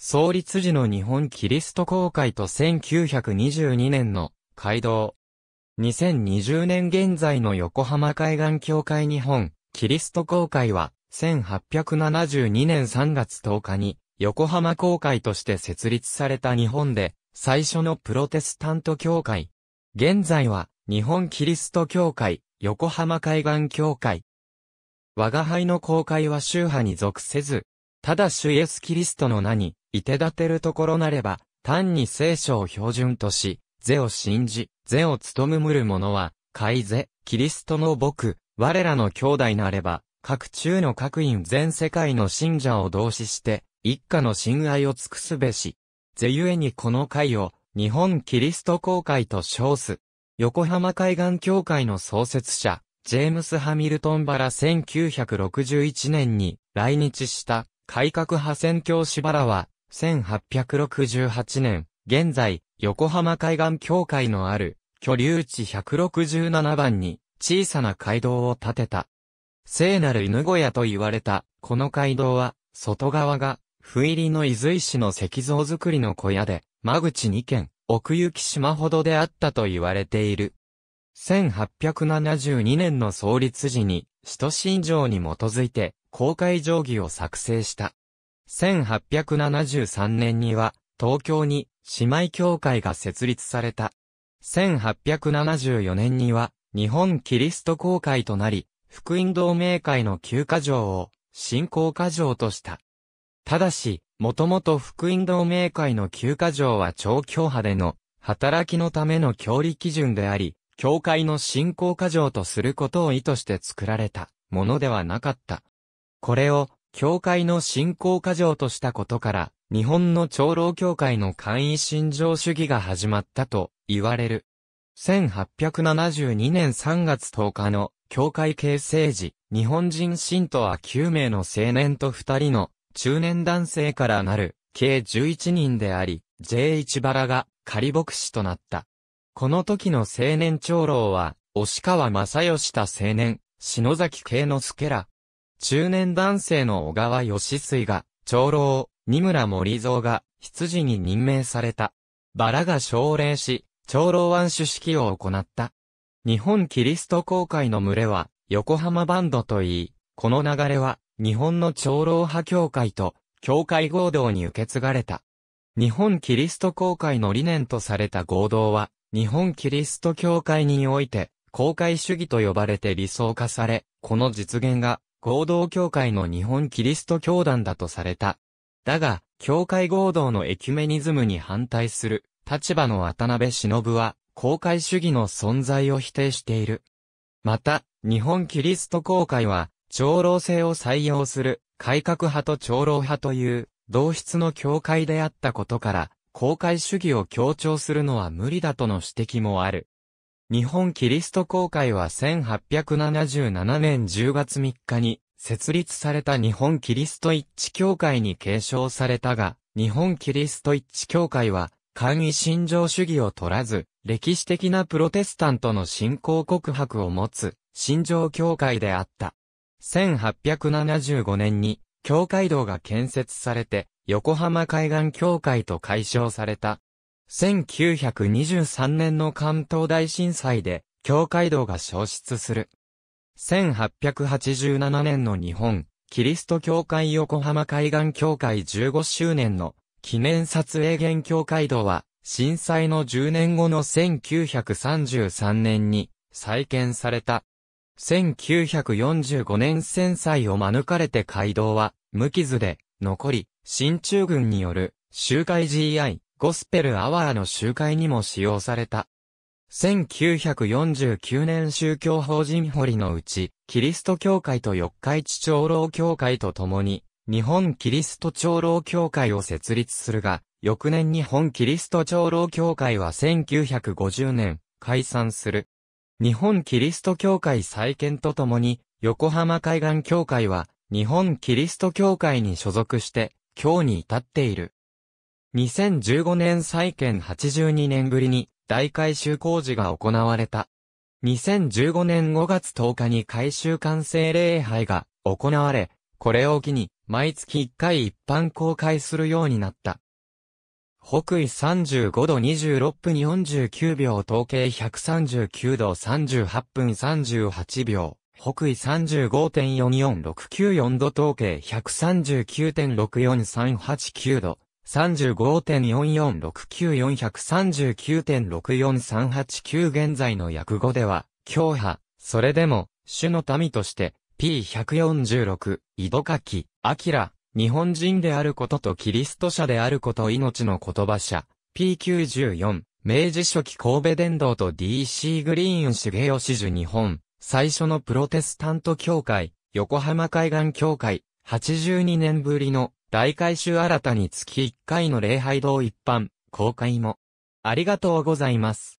創立時の日本キリスト公会と1922年の会堂。2020年現在の横浜海岸協会日本キリスト公会は1872年3月10日に横浜公会として設立された日本で最初のプロテスタント協会。現在は日本キリスト協会横浜海岸協会。我が輩の公会は宗派に属せず、ただ主イエスキリストの名に、いてだてるところなれば、単に聖書を標準とし、是を信じ、是を務むる者は、海是、キリストの僕、我らの兄弟なれば、各中の各院全世界の信者を同志して、一家の信愛を尽くすべし。是ゆえにこの会を、日本キリスト公会と称す。横浜海岸協会の創設者、ジェームス・ハミルトン・バラ1961年に来日した改革派宣教しばらは、1868年、現在、横浜海岸協会のある、居留地167番に、小さな街道を建てた。聖なる犬小屋と言われた、この街道は、外側が、不入りの伊豆石の石像作りの小屋で、間口2軒、奥行き島ほどであったと言われている。1872年の創立時に、首都信条に基づいて、公開定義を作成した。1873年には、東京に姉妹協会が設立された。1874年には、日本キリスト公会となり、福音同盟会の旧家条を、新興課条とした。ただし、もともと福音同盟会の旧家条は超教派での、働きのための教理基準であり、教会の信仰家剰とすることを意図して作られたものではなかった。これを、教会の信仰過剰としたことから、日本の長老教会の簡易信条主義が始まったと言われる。1872年3月10日の教会形成時、日本人信徒は9名の青年と2人の中年男性からなる計11人であり、J1 バラが仮牧師となった。この時の青年長老は、押川正義た青年、篠崎慶之助ら、中年男性の小川義水が、長老、二村森蔵が、羊に任命された。バラが奨励し、長老湾主式を行った。日本キリスト公会の群れは、横浜バンドといい、この流れは、日本の長老派教会と、教会合同に受け継がれた。日本キリスト公会の理念とされた合同は、日本キリスト教会において、公会主義と呼ばれて理想化され、この実現が、合同教会の日本キリスト教団だとされた。だが、教会合同のエキュメニズムに反対する立場の渡辺忍は、公開主義の存在を否定している。また、日本キリスト公会は、長老制を採用する改革派と長老派という同質の教会であったことから、公開主義を強調するのは無理だとの指摘もある。日本キリスト公会は1877年10月3日に設立された日本キリスト一致協会に継承されたが、日本キリスト一致協会は、簡易信条主義を取らず、歴史的なプロテスタントの信仰告白を持つ、信条協会であった。1875年に、教会堂が建設されて、横浜海岸協会と解消された。1923年の関東大震災で、教会堂が消失する。1887年の日本、キリスト教会横浜海岸教会15周年の記念撮影現教会堂は、震災の10年後の1933年に再建された。1945年戦災を免れて街道は無傷で残り、新中軍による集会 GI ゴスペルアワーの集会にも使用された。1949年宗教法人堀のうち、キリスト教会と四日市長老教会と共に、日本キリスト長老教会を設立するが、翌年日本キリスト長老教会は1950年、解散する。日本キリスト教会再建とともに、横浜海岸教会は、日本キリスト教会に所属して、今日に至っている。2015年再建82年ぶりに大改修工事が行われた。2015年5月10日に改修完成礼拝が行われ、これを機に毎月1回一般公開するようになった。北緯35度26分49秒統計139度38分38秒。北緯35.44694度統計139.64389度、3 5 4 4 6 9 4 3 9 6 4 3 8 9現在の訳語では、教派、それでも、主の民として、P146、井戸垣、明、日本人であることとキリスト者であること命の言葉者、P94、明治初期神戸伝道と DC グリーン重吉樹日本、最初のプロテスタント教会、横浜海岸教会、82年ぶりの大改修新たにつき1回の礼拝堂一般、公開も。ありがとうございます。